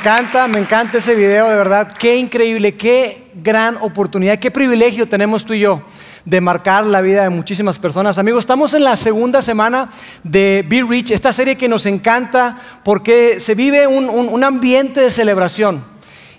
encanta, me encanta ese video, de verdad. Qué increíble, qué gran oportunidad, qué privilegio tenemos tú y yo de marcar la vida de muchísimas personas. Amigos, estamos en la segunda semana de Be Rich, esta serie que nos encanta porque se vive un, ambiente de celebración.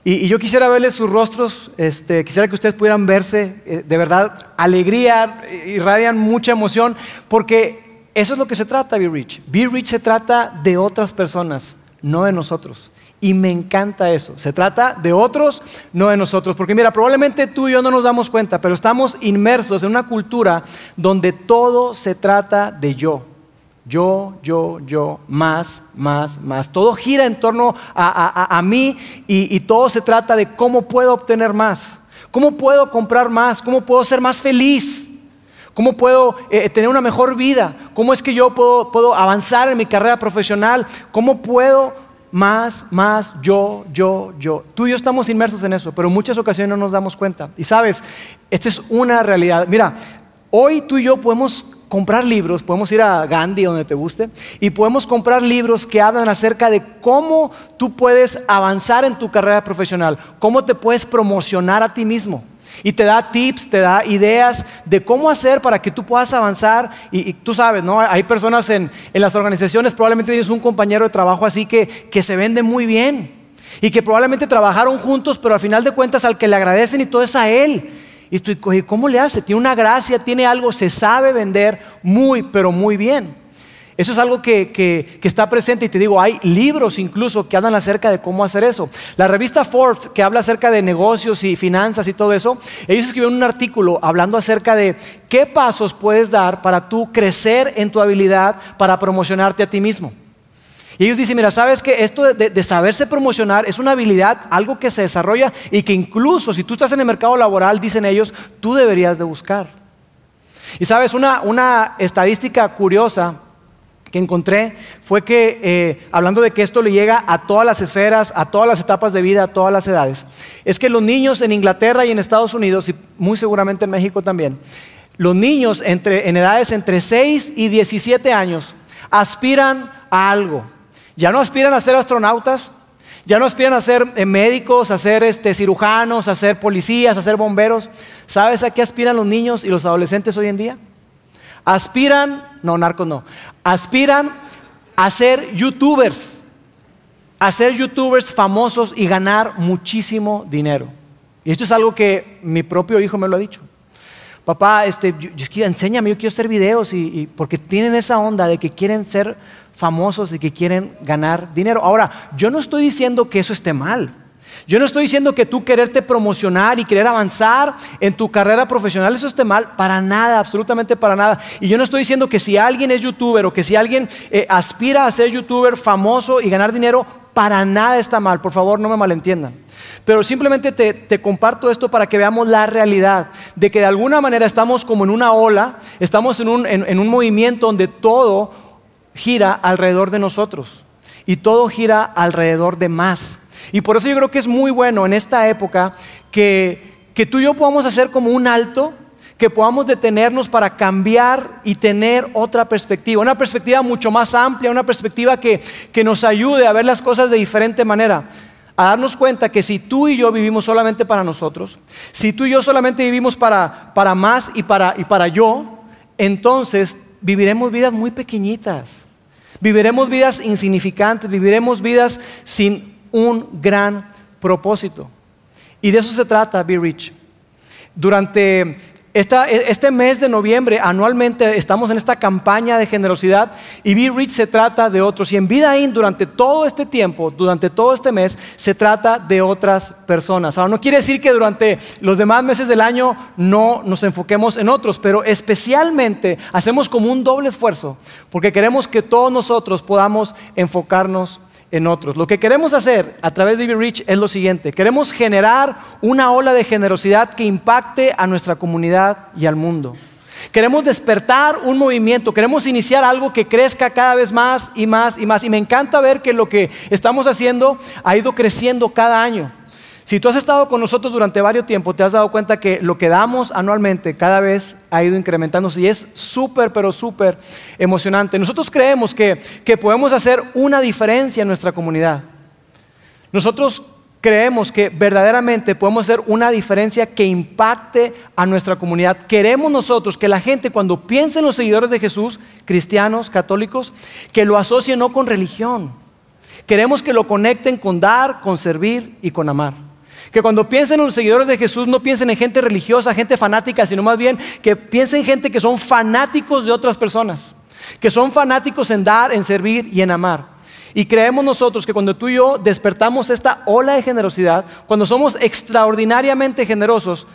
Y, yo quisiera verles sus rostros, este, quisiera que ustedes pudieran verse, eh, de verdad, alegría, irradian mucha emoción, porque eso es lo que se trata Be Rich. Be Rich se trata de otras personas, no de nosotros. Y me encanta eso. Se trata de otros, no de nosotros. Porque mira, probablemente tú y yo no nos damos cuenta, pero estamos inmersos en una cultura donde todo se trata de yo. Yo, yo, yo, más, más, más. Todo gira en torno a, mí y, todo se trata de cómo puedo obtener más. ¿Cómo puedo comprar más? ¿Cómo puedo ser más feliz? ¿Cómo puedo eh, tener una mejor vida? ¿Cómo es que yo puedo, puedo, avanzar en mi carrera profesional? ¿Cómo puedo más, más, yo, yo, yo. Tú y yo estamos inmersos en eso, pero muchas ocasiones no nos damos cuenta. Y sabes, esta es una realidad. Mira, hoy tú y yo podemos comprar libros, podemos ir a Gandhi, donde te guste, y podemos comprar libros que hablan acerca de cómo tú puedes avanzar en tu carrera profesional, cómo te puedes promocionar a ti mismo. Y te da tips, te da ideas de cómo hacer para que tú puedas avanzar. Y, tú sabes, ¿no? Hay personas en, las organizaciones, probablemente tienes un compañero de trabajo así que, se vende muy bien. Y que probablemente trabajaron juntos, pero al final de cuentas al que le agradecen y todo es a él. Y estoy, ¿cómo le hace? Tiene una gracia, tiene algo, se sabe vender muy, pero muy bien. Eso es algo que, está presente y te digo, hay libros incluso que hablan acerca de cómo hacer eso. La revista Forbes, que habla acerca de negocios y finanzas y todo eso, ellos escribieron un artículo hablando acerca de qué pasos puedes dar para tú crecer en tu habilidad para promocionarte a ti mismo. Y ellos dicen, mira, sabes que esto de, saberse promocionar es una habilidad, algo que se desarrolla y que incluso si tú estás en el mercado laboral, dicen ellos, tú deberías de buscar. Y sabes, una, una estadística curiosa que encontré fue que, eh, hablando de que esto le llega a todas las esferas, a todas las etapas de vida, a todas las edades, es que los niños en Inglaterra y en Estados Unidos, y muy seguramente en México también, los niños entre, en edades entre 6 y 17 años aspiran a algo. Ya no aspiran a ser astronautas, ya no aspiran a ser eh, médicos, a ser este, cirujanos, a ser policías, a ser bomberos. ¿Sabes a qué aspiran los niños y los adolescentes hoy en día? Aspiran, no, narcos no, aspiran a ser youtubers, a ser youtubers famosos y ganar muchísimo dinero. Y esto es algo que mi propio hijo me lo ha dicho. Papá, este, yo, es que enséñame, yo quiero hacer videos y porque tienen esa onda de que quieren ser famosos y que quieren ganar dinero. Ahora, yo no estoy diciendo que eso esté mal. Yo no estoy diciendo que tú quererte promocionar y querer avanzar en tu carrera profesional, eso esté mal, para nada, absolutamente para nada. Y yo no estoy diciendo que si alguien es youtuber o que si alguien eh, aspira a ser youtuber famoso y ganar dinero, para nada está mal, por favor no me malentiendan. Pero simplemente te, comparto esto para que veamos la realidad, de que de alguna manera estamos como en una ola, estamos en un movimiento donde todo gira alrededor de nosotros y todo gira alrededor de más. Y por eso yo creo que es muy bueno en esta época que, que tú y yo podamos hacer como un alto que podamos detenernos para cambiar y tener otra perspectiva, una perspectiva mucho más amplia, una perspectiva que, que, nos ayude a ver las cosas de diferente manera, a darnos cuenta que si tú y yo vivimos solamente para nosotros, si tú y yo solamente vivimos para, para más y para, y para yo, entonces viviremos vidas muy pequeñitas, viviremos vidas insignificantes, viviremos vidas sin un gran propósito. Y de eso se trata Be Rich. Durante este mes de noviembre, anualmente, estamos en esta campaña de generosidad y Be Rich se trata de otros. Y en Vida durante todo este tiempo, durante todo este mes, se trata de otras personas. Ahora, no quiere decir que durante los demás meses del año no nos enfoquemos en otros, pero especialmente hacemos como un doble esfuerzo, porque queremos que todos nosotros podamos enfocarnos en otros. Lo que queremos hacer a través de Be Rich es lo siguiente. Queremos generar una ola de generosidad que impacte a nuestra comunidad y al mundo. Queremos despertar un movimiento, queremos iniciar algo que crezca cada vez más y más y más. Y me encanta ver que lo que estamos haciendo ha ido creciendo cada año. Si tú has estado con nosotros durante varios tiempos, te has dado cuenta que lo que damos anualmente cada vez ha ido incrementándose y es súper, pero súper emocionante. Nosotros creemos que, podemos hacer una diferencia en nuestra comunidad. Nosotros creemos que verdaderamente podemos hacer una diferencia que impacte a nuestra comunidad. Queremos nosotros que la gente cuando piense en los seguidores de Jesús, cristianos, católicos, que lo asocie no con religión. Queremos que lo conecten con dar, con servir y con amar. Que cuando piensen en los seguidores de Jesús no piensen en gente religiosa, gente fanática, sino más bien que piensen en gente que son fanáticos de otras personas, que son fanáticos en dar, en servir y en amar. Y creemos nosotros que cuando tú y yo despertamos esta ola de generosidad, cuando somos extraordinariamente generosos,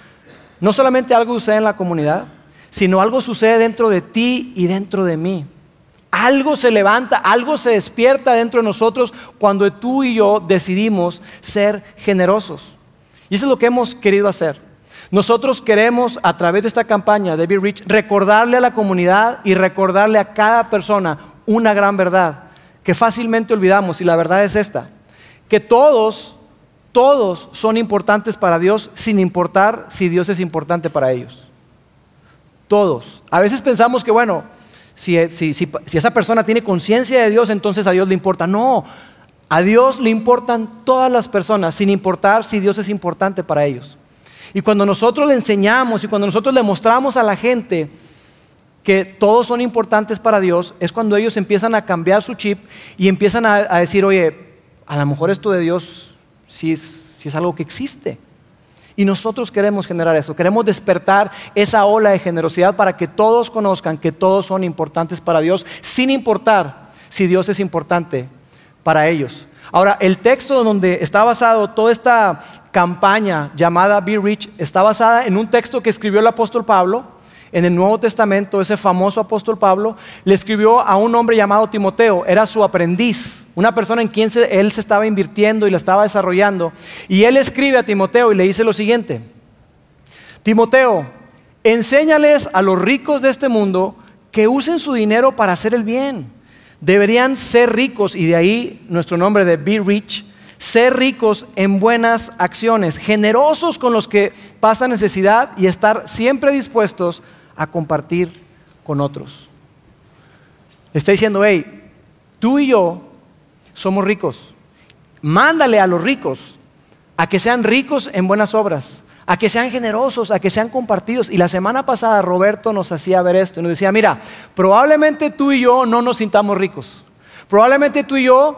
no solamente algo sucede en la comunidad, sino algo sucede dentro de ti y dentro de mí. Algo se levanta, algo se despierta dentro de nosotros cuando tú y yo decidimos ser generosos. Y eso es lo que hemos querido hacer. Nosotros queremos, a través de esta campaña de Be Rich, recordarle a la comunidad y recordarle a cada persona una gran verdad que fácilmente olvidamos, y la verdad es esta, que todos, todos son importantes para Dios sin importar si Dios es importante para ellos. Todos. A veces pensamos que, bueno, si, si esa persona tiene conciencia de Dios, entonces a Dios le importa. No, a Dios le importan todas las personas, sin importar si Dios es importante para ellos. Y cuando nosotros le enseñamos y cuando nosotros le mostramos a la gente que todos son importantes para Dios, es cuando ellos empiezan a cambiar su chip y empiezan a, decir, oye, a lo mejor esto de Dios sí es, sí es algo que existe. Y nosotros queremos generar eso, queremos despertar esa ola de generosidad para que todos conozcan que todos son importantes para Dios, sin importar si Dios es importante para ellos. Ahora, el texto donde está basado toda esta campaña llamada Be Rich está basada en un texto que escribió el apóstol Pablo en el Nuevo Testamento, ese famoso apóstol Pablo, le escribió a un hombre llamado Timoteo, era su aprendiz, una persona en quien él se estaba invirtiendo y la estaba desarrollando. Y él escribe a Timoteo y le dice lo siguiente, Timoteo, enséñales a los ricos de este mundo que usen su dinero para hacer el bien Deberían ser ricos, y de ahí nuestro nombre de Be Rich, ser ricos en buenas acciones, generosos con los que pasa necesidad y estar siempre dispuestos a compartir con otros. Está diciendo, hey, tú y yo somos ricos. Mándale a los ricos a que sean ricos en buenas obras, a que sean generosos, a que sean compartidos. Y la semana pasada Roberto nos hacía ver esto y nos decía, mira, probablemente tú y yo no nos sintamos ricos. Probablemente tú y yo,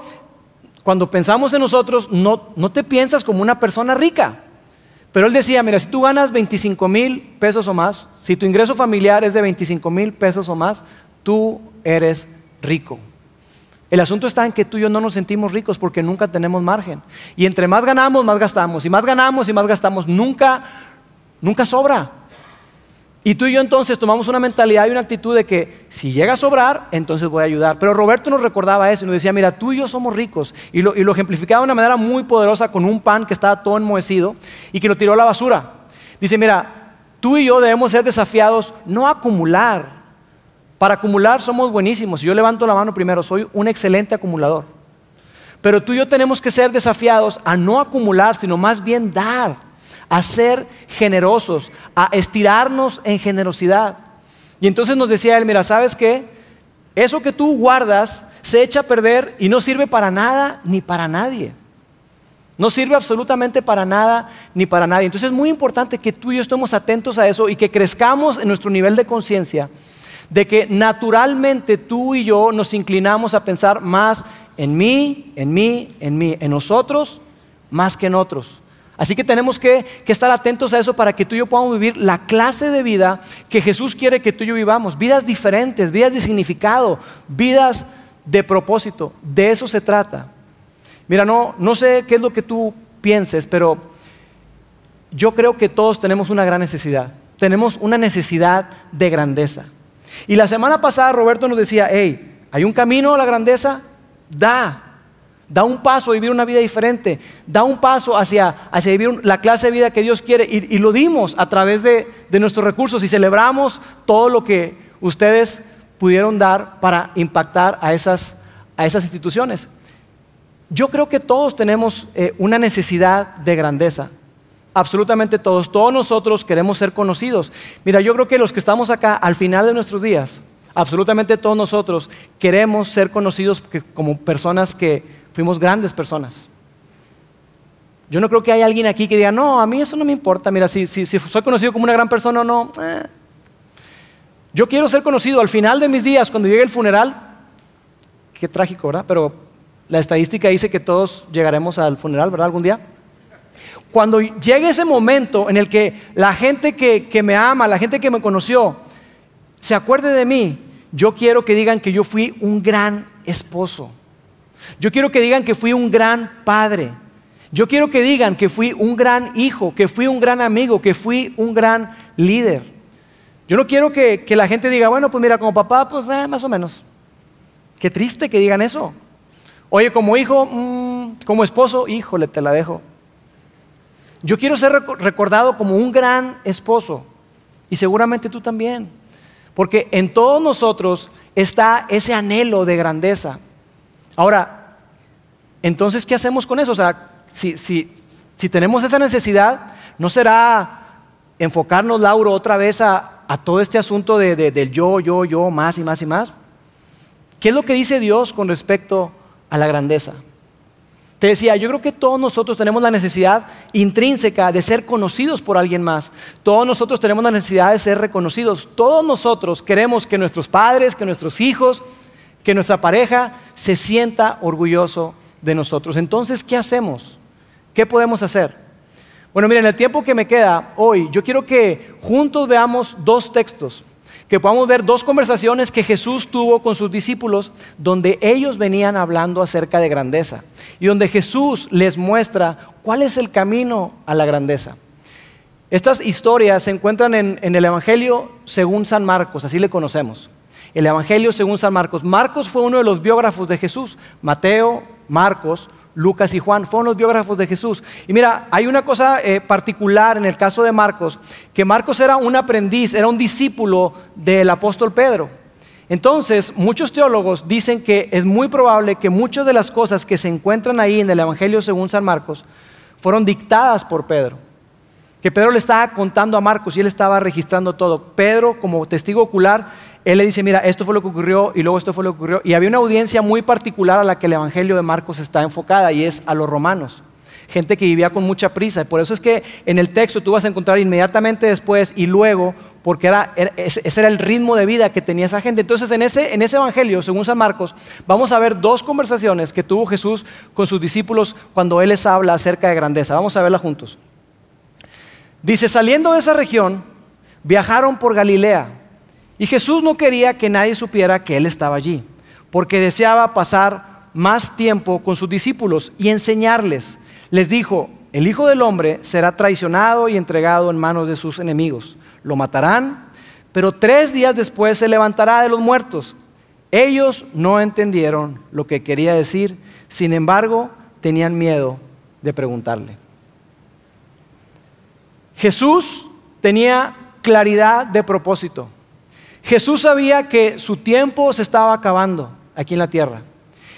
cuando pensamos en nosotros, no, no te piensas como una persona rica. Pero él decía, mira, si tú ganas 25 mil pesos o más, si tu ingreso familiar es de 25 mil pesos o más, tú eres rico. El asunto está en que tú y yo no nos sentimos ricos porque nunca tenemos margen. Y entre más ganamos, más gastamos. Y más ganamos y más gastamos. Nunca, nunca sobra. Y tú y yo entonces tomamos una mentalidad y una actitud de que si llega a sobrar, entonces voy a ayudar. Pero Roberto nos recordaba eso y nos decía, mira, tú y yo somos ricos. Y lo, ejemplificaba de una manera muy poderosa con un pan que estaba todo enmohecido y que lo tiró a la basura. Dice, mira, tú y yo debemos ser desafiados no acumular, para acumular somos buenísimos. Yo levanto la mano primero, soy un excelente acumulador. Pero tú y yo tenemos que ser desafiados a no acumular, sino más bien dar, a ser generosos, a estirarnos en generosidad. Y entonces nos decía él, mira, ¿sabes qué? Eso que tú guardas se echa a perder y no sirve para nada ni para nadie. No sirve absolutamente para nada ni para nadie. Entonces es muy importante que tú y yo estemos atentos a eso y que crezcamos en nuestro nivel de conciencia de que naturalmente tú y yo nos inclinamos a pensar más en mí, en mí, en mí, en nosotros, más que en otros. Así que tenemos que, estar atentos a eso para que tú y yo podamos vivir la clase de vida que Jesús quiere que tú y yo vivamos. Vidas diferentes, vidas de significado, vidas de propósito. De eso se trata. Mira, no, no sé qué es lo que tú pienses, pero yo creo que todos tenemos una gran necesidad. Tenemos una necesidad de grandeza. Y la semana pasada Roberto nos decía, hey, hay un camino a la grandeza, da, da un paso a vivir una vida diferente, da un paso hacia, vivir la clase de vida que Dios quiere y, lo dimos a través de, nuestros recursos y celebramos todo lo que ustedes pudieron dar para impactar a esas, instituciones. Yo creo que todos tenemos eh, una necesidad de grandeza absolutamente todos, todos nosotros queremos ser conocidos. Mira, yo creo que los que estamos acá al final de nuestros días, absolutamente todos nosotros queremos ser conocidos como personas que fuimos grandes personas. Yo no creo que haya alguien aquí que diga, no, a mí eso no me importa, mira, si, soy conocido como una gran persona o no. Eh". Yo quiero ser conocido al final de mis días, cuando llegue el funeral. Qué trágico, ¿verdad? Pero la estadística dice que todos llegaremos al funeral, ¿verdad? Algún día cuando llegue ese momento en el que la gente que, me ama, la gente que me conoció, se acuerde de mí, yo quiero que digan que yo fui un gran esposo. Yo quiero que digan que fui un gran padre. Yo quiero que digan que fui un gran hijo, que fui un gran amigo, que fui un gran líder. Yo no quiero que, la gente diga, bueno, pues mira, como papá, pues eh, más o menos. Qué triste que digan eso. Oye, como hijo, mm, como esposo, híjole, te la dejo. Yo quiero ser recordado como un gran esposo y seguramente tú también, porque en todos nosotros está ese anhelo de grandeza. Ahora, entonces, ¿qué hacemos con eso? O sea, si, tenemos esa necesidad, ¿no será enfocarnos, Lauro, otra vez a, todo este asunto de, del yo, yo, yo, más y más y más? ¿Qué es lo que dice Dios con respecto a la grandeza? Te decía, yo creo que todos nosotros tenemos la necesidad intrínseca de ser conocidos por alguien más. Todos nosotros tenemos la necesidad de ser reconocidos. Todos nosotros queremos que nuestros padres, que nuestros hijos, que nuestra pareja se sienta orgulloso de nosotros. Entonces, ¿qué hacemos? ¿Qué podemos hacer? Bueno, miren, el tiempo que me queda hoy, yo quiero que juntos veamos dos textos que podamos ver dos conversaciones que Jesús tuvo con sus discípulos, donde ellos venían hablando acerca de grandeza y donde Jesús les muestra cuál es el camino a la grandeza. Estas historias se encuentran en, en el Evangelio según San Marcos, así le conocemos. El Evangelio según San Marcos. Marcos fue uno de los biógrafos de Jesús. Mateo, Marcos, Lucas y Juan, fueron los biógrafos de Jesús. Y mira, hay una cosa eh, particular en el caso de Marcos, que Marcos era un aprendiz, era un discípulo del apóstol Pedro. Entonces, muchos teólogos dicen que es muy probable que muchas de las cosas que se encuentran ahí en el Evangelio según San Marcos fueron dictadas por Pedro que Pedro le estaba contando a Marcos y él estaba registrando todo. Pedro, como testigo ocular, él le dice, mira, esto fue lo que ocurrió y luego esto fue lo que ocurrió. Y había una audiencia muy particular a la que el Evangelio de Marcos está enfocada y es a los romanos. Gente que vivía con mucha prisa. Por eso es que en el texto tú vas a encontrar inmediatamente después y luego, porque era, ese era el ritmo de vida que tenía esa gente. Entonces en ese, en ese Evangelio, según San Marcos, vamos a ver dos conversaciones que tuvo Jesús con sus discípulos cuando Él les habla acerca de grandeza. Vamos a verla juntos. Dice, saliendo de esa región, viajaron por Galilea y Jesús no quería que nadie supiera que él estaba allí, porque deseaba pasar más tiempo con sus discípulos y enseñarles. Les dijo, el Hijo del Hombre será traicionado y entregado en manos de sus enemigos. Lo matarán, pero tres días después se levantará de los muertos. Ellos no entendieron lo que quería decir, sin embargo, tenían miedo de preguntarle. Jesús tenía claridad de propósito. Jesús sabía que su tiempo se estaba acabando aquí en la tierra.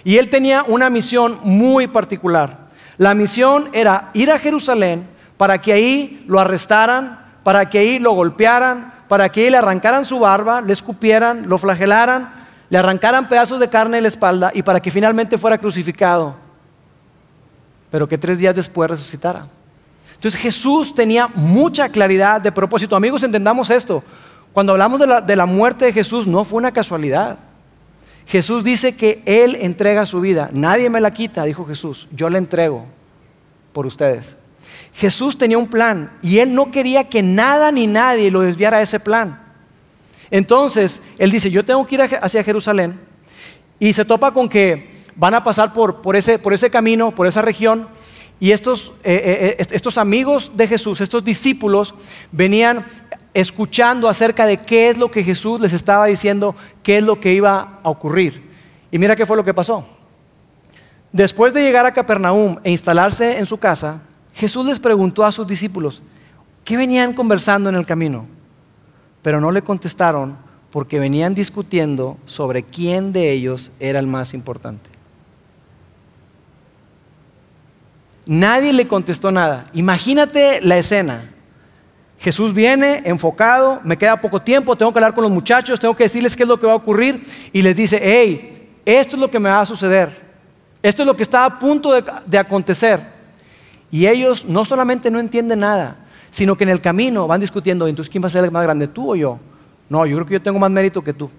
Y él tenía una misión muy particular. La misión era ir a Jerusalén para que ahí lo arrestaran, para que ahí lo golpearan, para que ahí le arrancaran su barba, le escupieran, lo flagelaran, le arrancaran pedazos de carne en la espalda y para que finalmente fuera crucificado. Pero que tres días después resucitara. Entonces Jesús tenía mucha claridad de propósito. Amigos, entendamos esto. Cuando hablamos de la, muerte de Jesús, no fue una casualidad. Jesús dice que Él entrega su vida. Nadie me la quita, dijo Jesús. Yo la entrego por ustedes. Jesús tenía un plan y Él no quería que nada ni nadie lo desviara de ese plan. Entonces, Él dice, yo tengo que ir hacia Jerusalén y se topa con que van a pasar por, por, por ese camino, por esa región, y eh, eh, eh, estos, amigos de Jesús, estos discípulos, venían escuchando acerca de qué es lo que Jesús les estaba diciendo, qué es lo que iba a ocurrir. Y mira qué fue lo que pasó. Después de llegar a Capernaum e instalarse en su casa, Jesús les preguntó a sus discípulos, ¿qué venían conversando en el camino? Pero no le contestaron porque venían discutiendo sobre quién de ellos era el más importante. Nadie le contestó nada. Imagínate la escena. Jesús viene enfocado, me queda poco tiempo, tengo que hablar con los muchachos, tengo que decirles qué es lo que va a ocurrir y les dice, hey, esto es lo que me va a suceder, esto es lo que está a punto de, acontecer. Y ellos no solamente no entienden nada, sino que en el camino van discutiendo, entonces, ¿quién va a ser el más grande, tú o yo? No, yo creo que yo tengo más mérito que tú.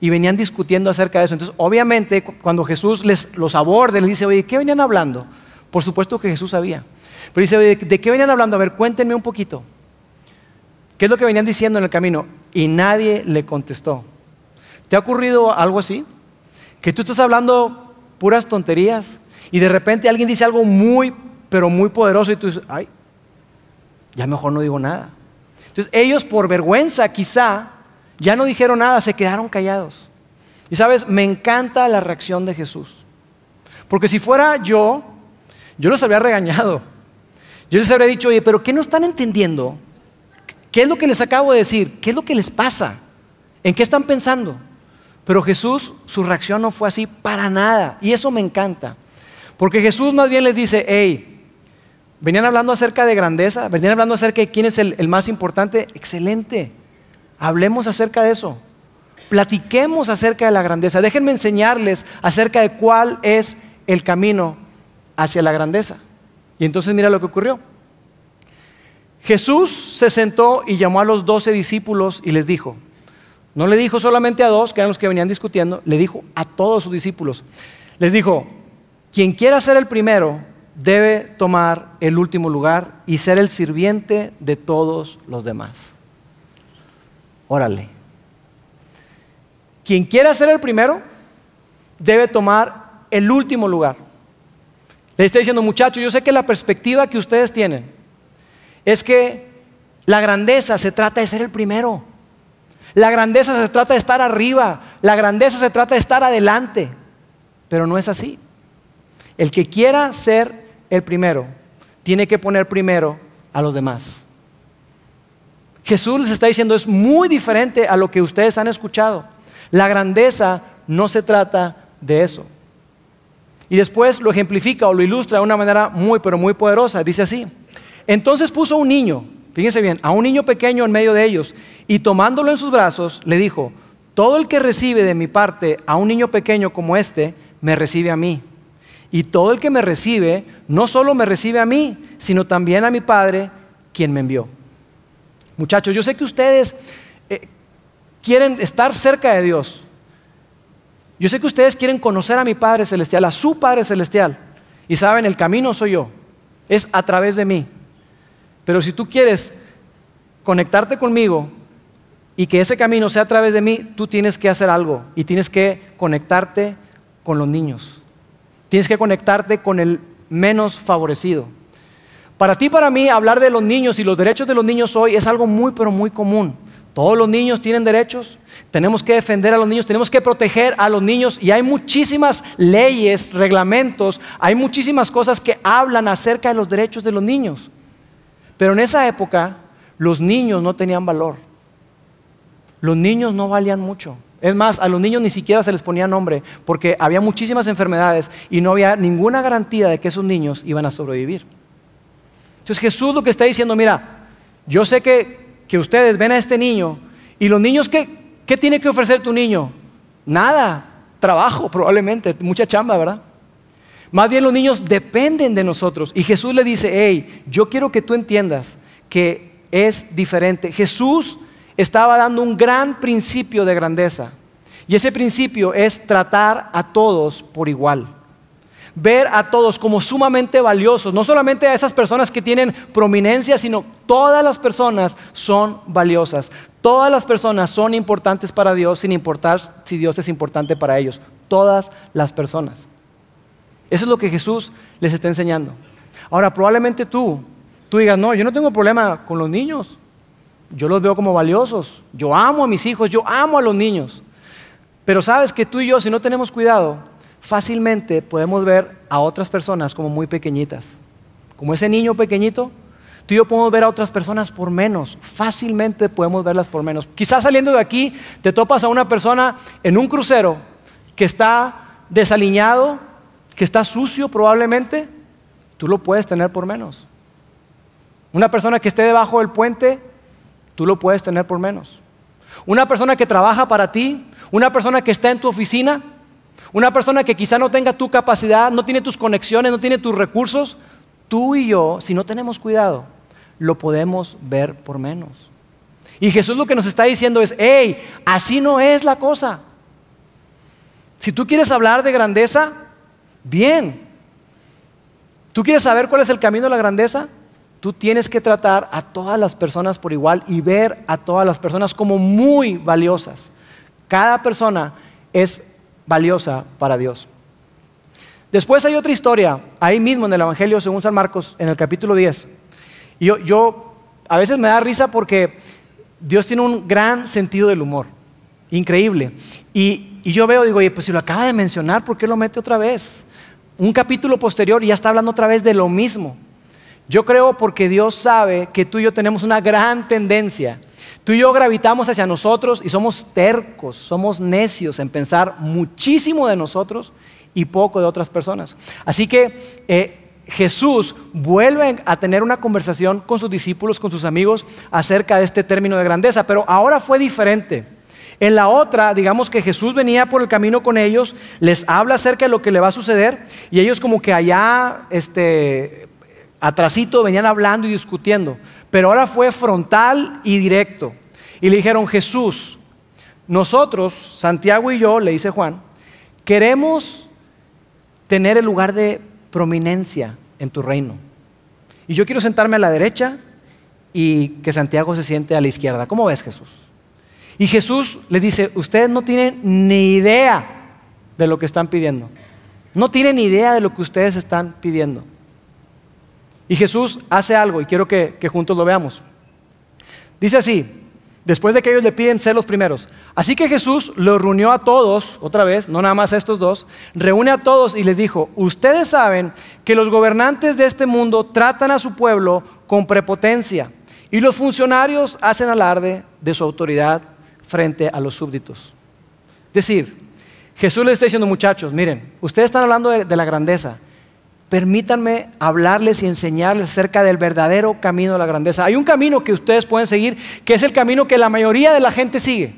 Y venían discutiendo acerca de eso. Entonces, obviamente, cuando Jesús los aborda, les dice, oye, ¿qué venían hablando? Por supuesto que Jesús sabía. Pero dice, ¿de qué venían hablando? A ver, cuéntenme un poquito. ¿Qué es lo que venían diciendo en el camino? Y nadie le contestó. ¿Te ha ocurrido algo así? Que tú estás hablando puras tonterías y de repente alguien dice algo muy, pero muy poderoso y tú dices, ay, ya mejor no digo nada. Entonces ellos por vergüenza quizá ya no dijeron nada, se quedaron callados. Y sabes, me encanta la reacción de Jesús. Porque si fuera yo, yo los habría regañado. Yo les habría dicho, oye, pero ¿qué no están entendiendo? ¿Qué es lo que les acabo de decir? ¿Qué es lo que les pasa? ¿En qué están pensando? Pero Jesús, su reacción no fue así para nada. Y eso me encanta. Porque Jesús más bien les dice, hey, venían hablando acerca de grandeza, venían hablando acerca de quién es el, el más importante. Excelente. Hablemos acerca de eso. Platiquemos acerca de la grandeza. Déjenme enseñarles acerca de cuál es el camino hacia la grandeza. Y entonces mira lo que ocurrió. Jesús se sentó y llamó a los doce discípulos y les dijo, no le dijo solamente a dos, que eran los que venían discutiendo, le dijo a todos sus discípulos, les dijo, quien quiera ser el primero debe tomar el último lugar y ser el sirviente de todos los demás. Órale. Quien quiera ser el primero debe tomar el último lugar. Le está diciendo, muchachos, yo sé que la perspectiva que ustedes tienen es que la grandeza se trata de ser el primero. La grandeza se trata de estar arriba. La grandeza se trata de estar adelante. Pero no es así. El que quiera ser el primero tiene que poner primero a los demás. Jesús les está diciendo, es muy diferente a lo que ustedes han escuchado. La grandeza no se trata de eso. Y después lo ejemplifica o lo ilustra de una manera muy, pero muy poderosa. Dice así. Entonces puso un niño, fíjense bien, a un niño pequeño en medio de ellos, y tomándolo en sus brazos, le dijo, todo el que recibe de mi parte a un niño pequeño como este, me recibe a mí. Y todo el que me recibe, no solo me recibe a mí, sino también a mi Padre, quien me envió. Muchachos, yo sé que ustedes eh, quieren estar cerca de Dios, yo sé que ustedes quieren conocer a mi Padre Celestial, a su Padre Celestial. Y saben, el camino soy yo. Es a través de mí. Pero si tú quieres conectarte conmigo y que ese camino sea a través de mí, tú tienes que hacer algo y tienes que conectarte con los niños. Tienes que conectarte con el menos favorecido. Para ti, para mí, hablar de los niños y los derechos de los niños hoy es algo muy, pero muy común. Todos los niños tienen derechos, tenemos que defender a los niños, tenemos que proteger a los niños y hay muchísimas leyes, reglamentos, hay muchísimas cosas que hablan acerca de los derechos de los niños. Pero en esa época los niños no tenían valor, los niños no valían mucho. Es más, a los niños ni siquiera se les ponía nombre porque había muchísimas enfermedades y no había ninguna garantía de que esos niños iban a sobrevivir. Entonces Jesús lo que está diciendo, mira, yo sé que que ustedes ven a este niño y los niños, ¿qué, qué tiene que ofrecer tu niño? Nada, trabajo probablemente, mucha chamba, ¿verdad? Más bien los niños dependen de nosotros. Y Jesús le dice, hey, yo quiero que tú entiendas que es diferente. Jesús estaba dando un gran principio de grandeza. Y ese principio es tratar a todos por igual ver a todos como sumamente valiosos, no solamente a esas personas que tienen prominencia, sino todas las personas son valiosas, todas las personas son importantes para Dios sin importar si Dios es importante para ellos, todas las personas. Eso es lo que Jesús les está enseñando. Ahora, probablemente tú, tú digas, no, yo no tengo problema con los niños, yo los veo como valiosos, yo amo a mis hijos, yo amo a los niños. Pero sabes que tú y yo, si no tenemos cuidado, fácilmente podemos ver a otras personas como muy pequeñitas. Como ese niño pequeñito, tú y yo podemos ver a otras personas por menos. Fácilmente podemos verlas por menos. Quizás saliendo de aquí te topas a una persona en un crucero que está desaliñado, que está sucio probablemente. Tú lo puedes tener por menos. Una persona que esté debajo del puente, tú lo puedes tener por menos. Una persona que trabaja para ti, una persona que está en tu oficina, una persona que quizá no tenga tu capacidad, no tiene tus conexiones, no tiene tus recursos, tú y yo, si no tenemos cuidado, lo podemos ver por menos. Y Jesús lo que nos está diciendo es, hey, así no es la cosa. Si tú quieres hablar de grandeza, bien. ¿Tú quieres saber cuál es el camino de la grandeza? Tú tienes que tratar a todas las personas por igual y ver a todas las personas como muy valiosas. Cada persona es valiosa para Dios. Después hay otra historia, ahí mismo en el Evangelio según San Marcos, en el capítulo 10. Y yo, a veces me da risa porque Dios tiene un gran sentido del humor, increíble. Y, yo veo, digo, oye, pues si lo acaba de mencionar, ¿por qué lo mete otra vez? Un capítulo posterior y ya está hablando otra vez de lo mismo. Yo creo porque Dios sabe que tú y yo tenemos una gran tendencia Tú y yo gravitamos hacia nosotros y somos tercos, somos necios en pensar muchísimo de nosotros y poco de otras personas. Así que eh, Jesús vuelve a tener una conversación con sus discípulos, con sus amigos, acerca de este término de grandeza, pero ahora fue diferente. En la otra, digamos que Jesús venía por el camino con ellos, les habla acerca de lo que le va a suceder y ellos como que allá, este, atrasito, venían hablando y discutiendo. Pero ahora fue frontal y directo. Y le dijeron, Jesús, nosotros, Santiago y yo, le dice Juan, queremos tener el lugar de prominencia en tu reino. Y yo quiero sentarme a la derecha y que Santiago se siente a la izquierda. ¿Cómo ves Jesús? Y Jesús le dice, ustedes no tienen ni idea de lo que están pidiendo. No tienen idea de lo que ustedes están pidiendo. Y Jesús hace algo, y quiero que, juntos lo veamos. Dice así, después de que ellos le piden ser los primeros. Así que Jesús los reunió a todos, otra vez, no nada más a estos dos, reúne a todos y les dijo, ustedes saben que los gobernantes de este mundo tratan a su pueblo con prepotencia y los funcionarios hacen alarde de su autoridad frente a los súbditos. Es decir, Jesús les está diciendo, muchachos, miren, ustedes están hablando de la grandeza, Permítanme hablarles y enseñarles acerca del verdadero camino de la grandeza. Hay un camino que ustedes pueden seguir, que es el camino que la mayoría de la gente sigue.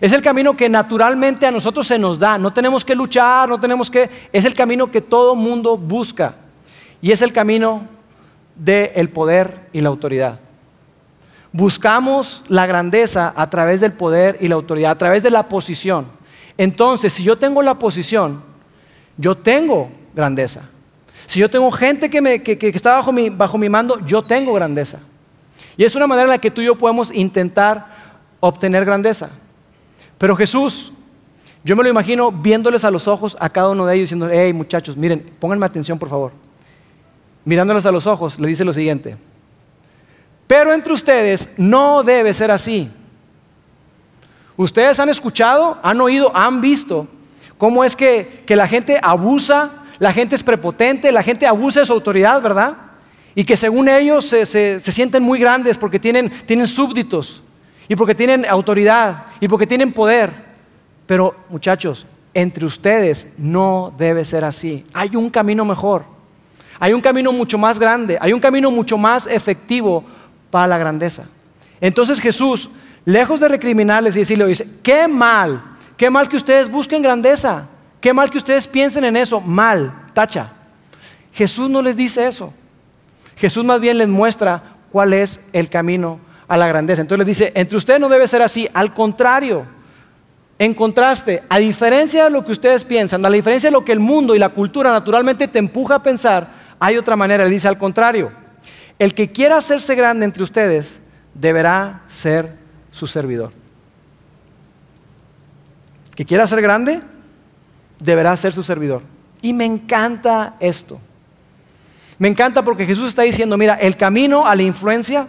Es el camino que naturalmente a nosotros se nos da. No tenemos que luchar, no tenemos que... Es el camino que todo mundo busca. Y es el camino del poder y la autoridad. Buscamos la grandeza a través del poder y la autoridad, a través de la posición. Entonces, si yo tengo la posición, yo tengo grandeza. Si yo tengo gente que, está bajo mi, mando, yo tengo grandeza. Y es una manera en la que tú y yo podemos intentar obtener grandeza. Pero Jesús, yo me lo imagino viéndoles a los ojos a cada uno de ellos diciendo, hey muchachos, miren, pónganme atención por favor. Mirándoles a los ojos, le dice lo siguiente, pero entre ustedes no debe ser así. Ustedes han escuchado, han oído, han visto cómo es que, que la gente abusa la gente es prepotente, la gente abusa de su autoridad, ¿verdad? Y que según ellos se, sienten muy grandes porque tienen, tienen súbditos y porque tienen autoridad y porque tienen poder. Pero muchachos, entre ustedes no debe ser así. Hay un camino mejor. Hay un camino mucho más grande. Hay un camino mucho más efectivo para la grandeza. Entonces Jesús, lejos de recriminarles y dice, qué mal, qué mal que ustedes busquen grandeza. Qué mal que ustedes piensen en eso, mal, tacha. Jesús no les dice eso. Jesús más bien les muestra cuál es el camino a la grandeza. Entonces les dice, entre ustedes no debe ser así, al contrario. En contraste, a diferencia de lo que ustedes piensan, a la diferencia de lo que el mundo y la cultura naturalmente te empuja a pensar, hay otra manera, le dice al contrario. El que quiera hacerse grande entre ustedes deberá ser su servidor. ¿Que quiera ser grande? deberá ser su servidor. Y me encanta esto. Me encanta porque Jesús está diciendo, mira, el camino a la influencia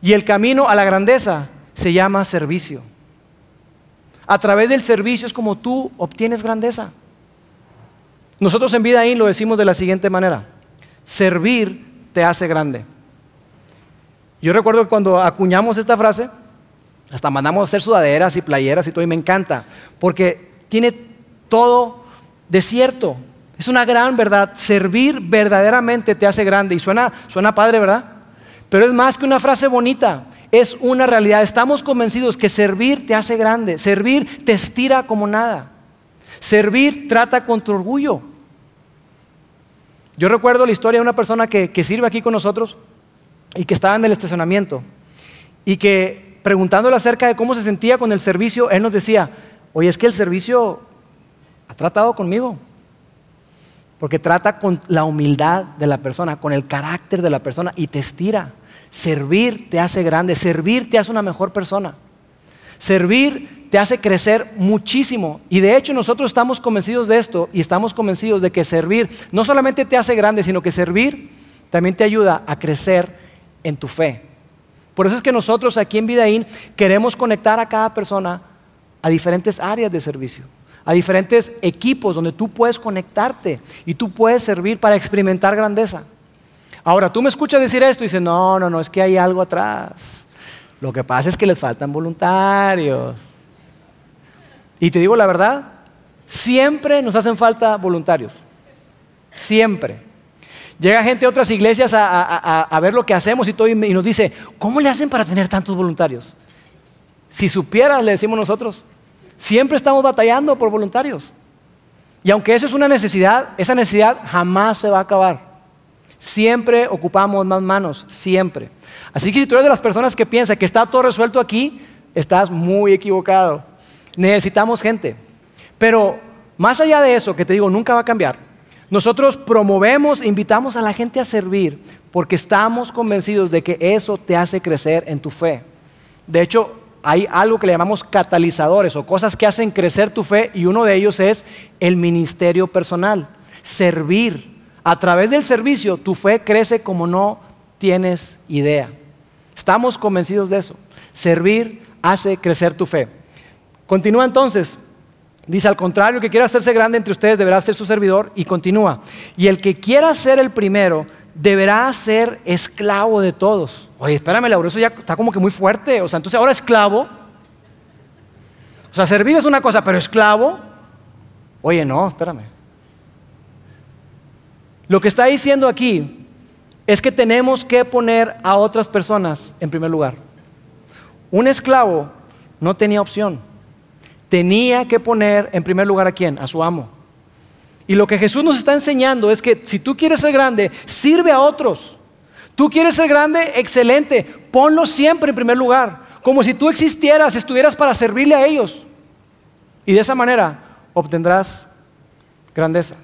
y el camino a la grandeza se llama servicio. A través del servicio es como tú obtienes grandeza. Nosotros en vida ahí lo decimos de la siguiente manera. Servir te hace grande. Yo recuerdo que cuando acuñamos esta frase, hasta mandamos a hacer sudaderas y playeras y todo, y me encanta, porque tiene todo desierto. Es una gran verdad. Servir verdaderamente te hace grande. Y suena, suena padre, ¿verdad? Pero es más que una frase bonita. Es una realidad. Estamos convencidos que servir te hace grande. Servir te estira como nada. Servir trata con tu orgullo. Yo recuerdo la historia de una persona que, que sirve aquí con nosotros y que estaba en el estacionamiento y que preguntándole acerca de cómo se sentía con el servicio, él nos decía, oye, es que el servicio ha tratado conmigo. Porque trata con la humildad de la persona, con el carácter de la persona y te estira. Servir te hace grande, servir te hace una mejor persona. Servir te hace crecer muchísimo. Y de hecho nosotros estamos convencidos de esto y estamos convencidos de que servir no solamente te hace grande, sino que servir también te ayuda a crecer en tu fe. Por eso es que nosotros aquí en Vidaín queremos conectar a cada persona a diferentes áreas de servicio a diferentes equipos donde tú puedes conectarte y tú puedes servir para experimentar grandeza. Ahora, tú me escuchas decir esto y dices, no, no, no, es que hay algo atrás. Lo que pasa es que les faltan voluntarios. Y te digo la verdad, siempre nos hacen falta voluntarios. Siempre. Llega gente de otras iglesias a, ver lo que hacemos y todo y nos dice, ¿cómo le hacen para tener tantos voluntarios? Si supieras, le decimos nosotros, Siempre estamos batallando por voluntarios. Y aunque eso es una necesidad, esa necesidad jamás se va a acabar. Siempre ocupamos más manos, siempre. Así que si tú eres de las personas que piensa que está todo resuelto aquí, estás muy equivocado. Necesitamos gente. Pero más allá de eso, que te digo, nunca va a cambiar. Nosotros promovemos, invitamos a la gente a servir porque estamos convencidos de que eso te hace crecer en tu fe. De hecho, hay algo que le llamamos catalizadores o cosas que hacen crecer tu fe y uno de ellos es el ministerio personal, servir. A través del servicio tu fe crece como no tienes idea. Estamos convencidos de eso. Servir hace crecer tu fe. Continúa entonces. Dice, al contrario, que quiera hacerse grande entre ustedes deberá ser su servidor y continúa. Y el que quiera ser el primero deberá ser esclavo de todos. Oye, espérame, Laura, eso ya está como que muy fuerte. O sea, entonces ahora esclavo. O sea, servir es una cosa, pero esclavo. Oye, no, espérame. Lo que está diciendo aquí es que tenemos que poner a otras personas en primer lugar. Un esclavo no tenía opción. Tenía que poner en primer lugar a quién? A su amo. Y lo que Jesús nos está enseñando es que si tú quieres ser grande, sirve a otros. Tú quieres ser grande, excelente. Ponlo siempre en primer lugar, como si tú existieras, estuvieras para servirle a ellos. Y de esa manera obtendrás grandeza.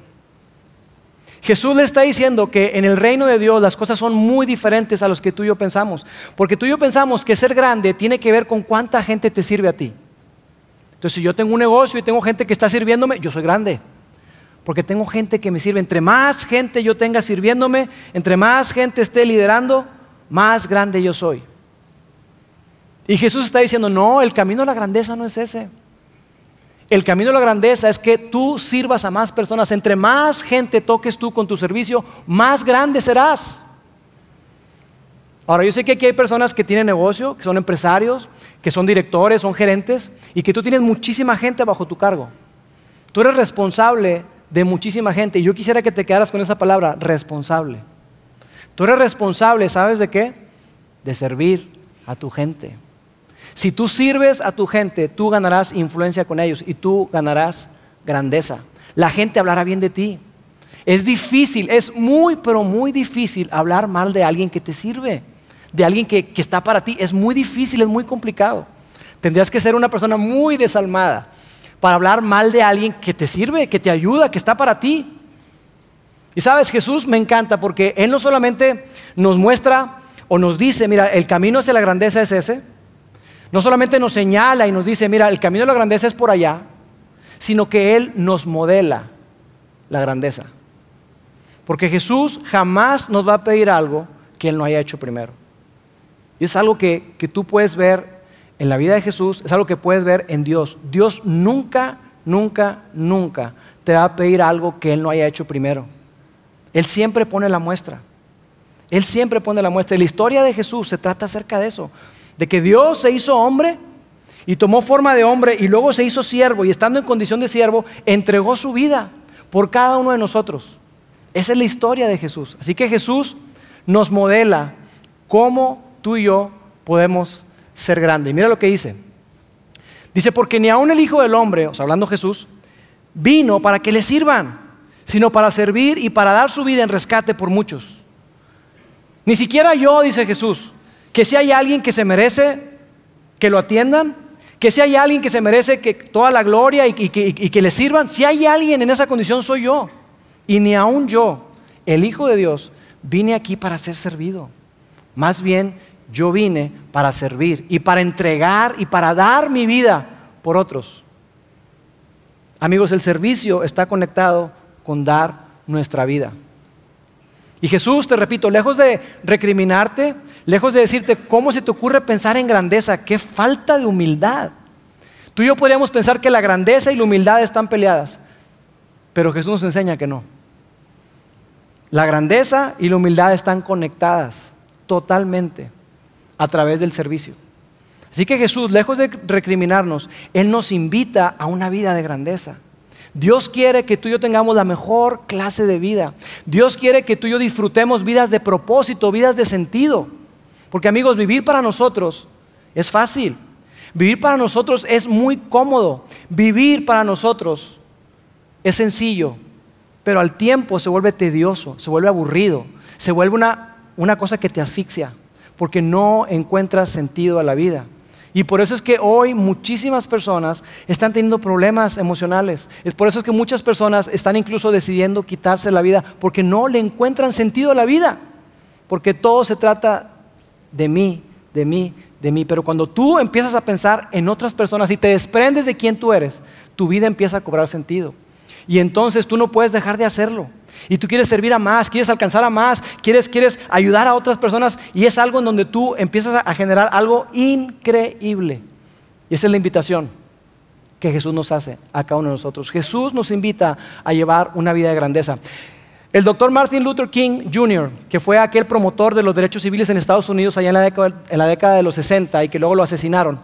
Jesús le está diciendo que en el reino de Dios las cosas son muy diferentes a los que tú y yo pensamos. Porque tú y yo pensamos que ser grande tiene que ver con cuánta gente te sirve a ti. Entonces, si yo tengo un negocio y tengo gente que está sirviéndome, yo soy grande porque tengo gente que me sirve. Entre más gente yo tenga sirviéndome, entre más gente esté liderando, más grande yo soy. Y Jesús está diciendo, no, el camino a la grandeza no es ese. El camino a la grandeza es que tú sirvas a más personas. Entre más gente toques tú con tu servicio, más grande serás. Ahora, yo sé que aquí hay personas que tienen negocio, que son empresarios, que son directores, son gerentes, y que tú tienes muchísima gente bajo tu cargo. Tú eres responsable de muchísima gente. Y yo quisiera que te quedaras con esa palabra, responsable. Tú eres responsable, ¿sabes de qué? De servir a tu gente. Si tú sirves a tu gente, tú ganarás influencia con ellos y tú ganarás grandeza. La gente hablará bien de ti. Es difícil, es muy, pero muy difícil hablar mal de alguien que te sirve, de alguien que, que está para ti. Es muy difícil, es muy complicado. Tendrías que ser una persona muy desalmada para hablar mal de alguien que te sirve, que te ayuda, que está para ti. Y sabes, Jesús me encanta porque Él no solamente nos muestra o nos dice, mira, el camino hacia la grandeza es ese, no solamente nos señala y nos dice, mira, el camino de la grandeza es por allá, sino que Él nos modela la grandeza. Porque Jesús jamás nos va a pedir algo que Él no haya hecho primero. Y es algo que, que tú puedes ver en la vida de Jesús es algo que puedes ver en Dios. Dios nunca, nunca, nunca te va a pedir algo que Él no haya hecho primero. Él siempre pone la muestra. Él siempre pone la muestra. Y la historia de Jesús se trata acerca de eso. De que Dios se hizo hombre y tomó forma de hombre y luego se hizo siervo y estando en condición de siervo, entregó su vida por cada uno de nosotros. Esa es la historia de Jesús. Así que Jesús nos modela cómo tú y yo podemos ser grande. Y mira lo que dice. Dice, porque ni aun el Hijo del Hombre, o sea, hablando Jesús, vino para que le sirvan, sino para servir y para dar su vida en rescate por muchos. Ni siquiera yo, dice Jesús, que si hay alguien que se merece que lo atiendan, que si hay alguien que se merece que toda la gloria y, que le sirvan, si hay alguien en esa condición soy yo. Y ni aun yo, el Hijo de Dios, vine aquí para ser servido. Más bien yo vine para servir y para entregar y para dar mi vida por otros. Amigos, el servicio está conectado con dar nuestra vida. Y Jesús, te repito, lejos de recriminarte, lejos de decirte cómo se te ocurre pensar en grandeza, qué falta de humildad. Tú y yo podríamos pensar que la grandeza y la humildad están peleadas, pero Jesús nos enseña que no. La grandeza y la humildad están conectadas totalmente a través del servicio. Así que Jesús, lejos de recriminarnos, Él nos invita a una vida de grandeza. Dios quiere que tú y yo tengamos la mejor clase de vida. Dios quiere que tú y yo disfrutemos vidas de propósito, vidas de sentido. Porque amigos, vivir para nosotros es fácil. Vivir para nosotros es muy cómodo. Vivir para nosotros es sencillo. Pero al tiempo se vuelve tedioso, se vuelve aburrido, se vuelve una, una cosa que te asfixia porque no encuentras sentido a la vida. Y por eso es que hoy muchísimas personas están teniendo problemas emocionales. Es por eso es que muchas personas están incluso decidiendo quitarse la vida porque no le encuentran sentido a la vida. Porque todo se trata de mí, de mí, de mí. Pero cuando tú empiezas a pensar en otras personas y te desprendes de quién tú eres, tu vida empieza a cobrar sentido. Y entonces tú no puedes dejar de hacerlo. Y tú quieres servir a más, quieres alcanzar a más, quieres, quieres ayudar a otras personas y es algo en donde tú empiezas a generar algo increíble. Y esa es la invitación que Jesús nos hace a cada uno de nosotros. Jesús nos invita a llevar una vida de grandeza. El doctor Martin Luther King Jr., que fue aquel promotor de los derechos civiles en Estados Unidos allá en la, década, en la década de los 60 y que luego lo asesinaron,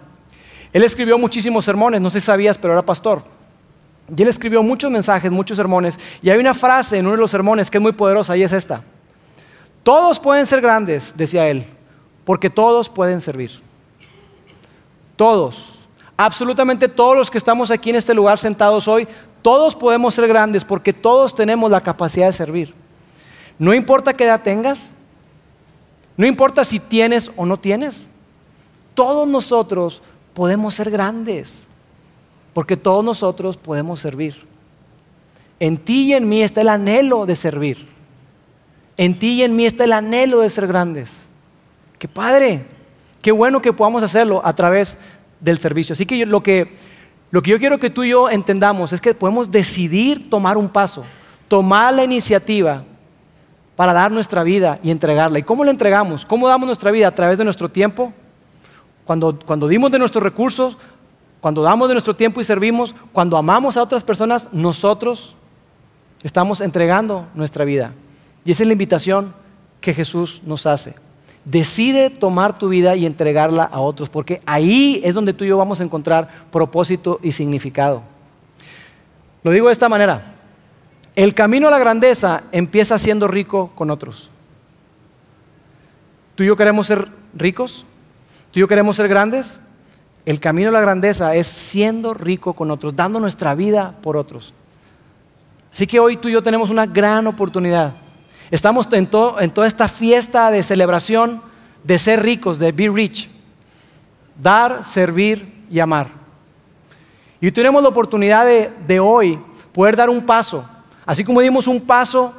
él escribió muchísimos sermones, no sé si sabías, pero era pastor. Y él escribió muchos mensajes, muchos sermones, y hay una frase en uno de los sermones que es muy poderosa y es esta. Todos pueden ser grandes, decía él, porque todos pueden servir. Todos, absolutamente todos los que estamos aquí en este lugar sentados hoy, todos podemos ser grandes porque todos tenemos la capacidad de servir. No importa qué edad tengas, no importa si tienes o no tienes, todos nosotros podemos ser grandes. Porque todos nosotros podemos servir. En ti y en mí está el anhelo de servir. En ti y en mí está el anhelo de ser grandes. Qué padre. Qué bueno que podamos hacerlo a través del servicio. Así que lo que yo quiero que tú y yo entendamos es que podemos decidir tomar un paso, tomar la iniciativa para dar nuestra vida y entregarla. ¿Y cómo la entregamos? ¿Cómo damos nuestra vida? A través de nuestro tiempo, cuando, cuando dimos de nuestros recursos, cuando damos de nuestro tiempo y servimos, cuando amamos a otras personas, nosotros estamos entregando nuestra vida. Y esa es la invitación que Jesús nos hace. Decide tomar tu vida y entregarla a otros, porque ahí es donde tú y yo vamos a encontrar propósito y significado. Lo digo de esta manera, el camino a la grandeza empieza siendo rico con otros. Tú y yo queremos ser ricos, tú y yo queremos ser grandes, el camino a la grandeza es siendo rico con otros, dando nuestra vida por otros. Así que hoy tú y yo tenemos una gran oportunidad. Estamos en, toda esta fiesta de celebración de ser ricos, de be rich. Dar, servir y amar. Y tenemos la oportunidad de hoy poder dar un paso. Así como dimos un paso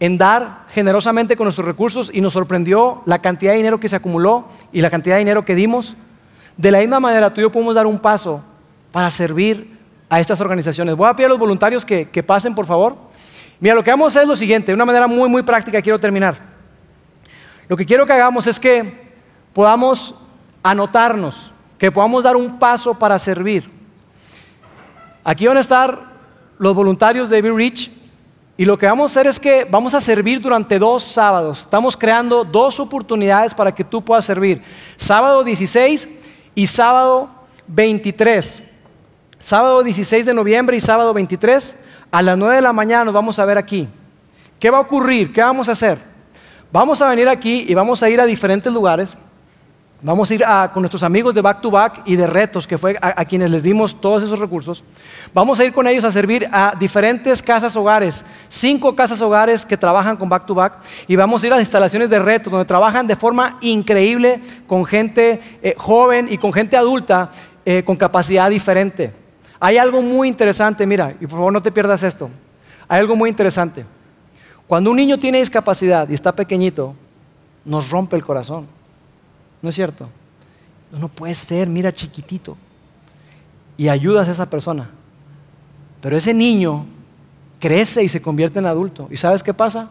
en dar generosamente con nuestros recursos y nos sorprendió la cantidad de dinero que se acumuló y la cantidad de dinero que dimos, de la misma manera, tú y yo podemos dar un paso para servir a estas organizaciones. Voy a pedir a los voluntarios que, pasen, por favor. Mira, lo que vamos a hacer es lo siguiente, de una manera muy, muy práctica, quiero terminar. Lo que quiero que hagamos es que podamos anotarnos, que podamos dar un paso para servir. Aquí van a estar los voluntarios de Be Rich y lo que vamos a hacer es que vamos a servir durante dos sábados. Estamos creando dos oportunidades para que tú puedas servir. Sábado 16 y sábado 23. Sábado 16 de noviembre y sábado 23 a las 9 de la mañana nos vamos a ver aquí. ¿Qué va a ocurrir? ¿Qué vamos a hacer? Vamos a venir aquí y vamos a ir a diferentes lugares Vamos a ir con nuestros amigos de Back to Back y de Retos, que fue a, quienes les dimos todos esos recursos. Vamos a ir con ellos a servir a diferentes casas hogares, cinco casas hogares que trabajan con Back to Back. Y vamos a ir a las instalaciones de Retos, donde trabajan de forma increíble con gente eh, joven y con gente adulta eh, con capacidad diferente. Hay algo muy interesante, mira, y por favor no te pierdas esto. Hay algo muy interesante. Cuando un niño tiene discapacidad y está pequeñito, nos rompe el corazón. ¿No es cierto? No puede ser, mira chiquitito. Y ayudas a esa persona. Pero ese niño crece y se convierte en adulto. ¿Y sabes qué pasa?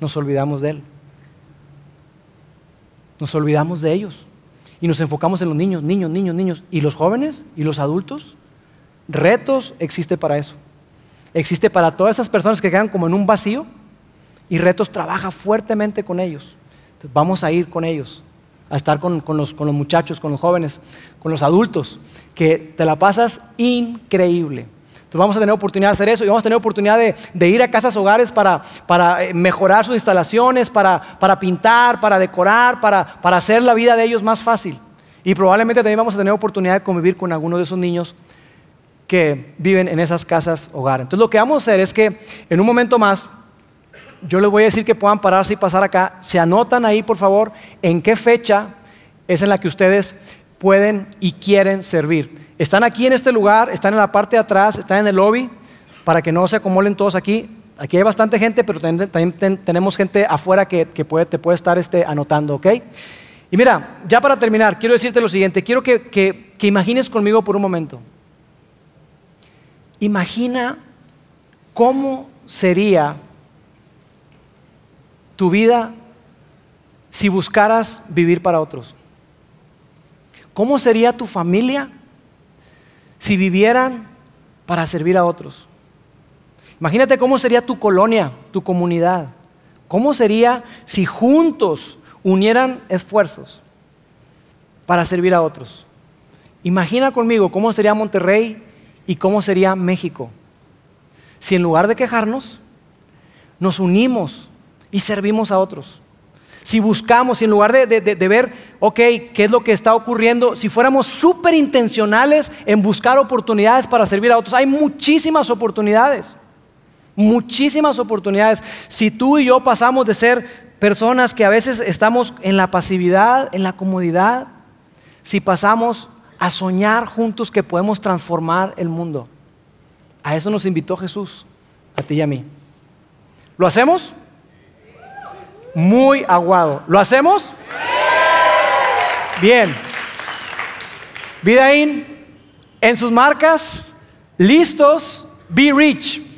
Nos olvidamos de él. Nos olvidamos de ellos. Y nos enfocamos en los niños, niños, niños, niños. ¿Y los jóvenes? ¿Y los adultos? Retos existe para eso. Existe para todas esas personas que quedan como en un vacío. Y Retos trabaja fuertemente con ellos. Entonces, vamos a ir con ellos a estar con, los, muchachos, con los jóvenes, con los adultos, que te la pasas increíble. Entonces vamos a tener oportunidad de hacer eso y vamos a tener oportunidad de, ir a casas hogares para, eh, mejorar sus instalaciones, para, para pintar, para decorar, para, hacer la vida de ellos más fácil. Y probablemente también vamos a tener oportunidad de convivir con algunos de esos niños que viven en esas casas hogares. Entonces lo que vamos a hacer es que en un momento más yo les voy a decir que puedan pararse y pasar acá. Se anotan ahí, por favor, en qué fecha es en la que ustedes pueden y quieren servir. Están aquí en este lugar, están en la parte de atrás, están en el lobby, para que no se acomolen todos aquí. Aquí hay bastante gente, pero también, tenemos gente afuera que, puede, te puede estar este, anotando, ¿ok? Y mira, ya para terminar, quiero decirte lo siguiente. Quiero que imagines conmigo por un momento. Imagina cómo sería tu vida si buscaras vivir para otros? ¿Cómo sería tu familia si vivieran para servir a otros? Imagínate cómo sería tu colonia, tu comunidad. ¿Cómo sería si juntos unieran esfuerzos para servir a otros? Imagina conmigo cómo sería Monterrey y cómo sería México. Si en lugar de quejarnos, nos unimos y servimos a otros. Si buscamos, en lugar de, ver, ok, qué es lo que está ocurriendo, si fuéramos súper intencionales en buscar oportunidades para servir a otros, hay muchísimas oportunidades. Muchísimas oportunidades. Si tú y yo pasamos de ser personas que a veces estamos en la pasividad, en la comodidad, si pasamos a soñar juntos que podemos transformar el mundo. A eso nos invitó Jesús, a ti y a mí. ¿Lo hacemos? muy aguado. ¿Lo hacemos? Bien. Vidaín, en sus marcas, listos, be rich.